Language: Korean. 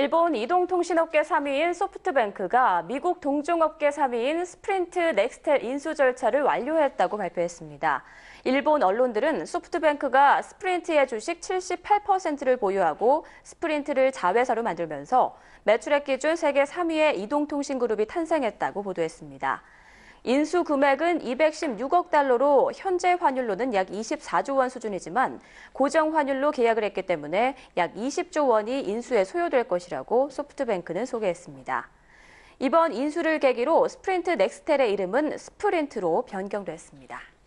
일본 이동통신업계 3위인 소프트뱅크가 미국 동종업계 3위인 스프린트 넥스텔 인수 절차를 완료했다고 발표했습니다. 일본 언론들은 소프트뱅크가 스프린트의 주식 78%를 보유하고 스프린트를 자회사로 만들면서 매출액 기준 세계 3위의 이동통신그룹이 탄생했다고 보도했습니다. 인수 금액은 216억 달러로 현재 환율로는 약 24조 원 수준이지만 고정 환율로 계약을 했기 때문에 약 20조 원이 인수에 소요될 것이라고 소프트뱅크는 소개했습니다. 이번 인수를 계기로 스프린트 넥스텔의 이름은 스프린트로 변경됐습니다.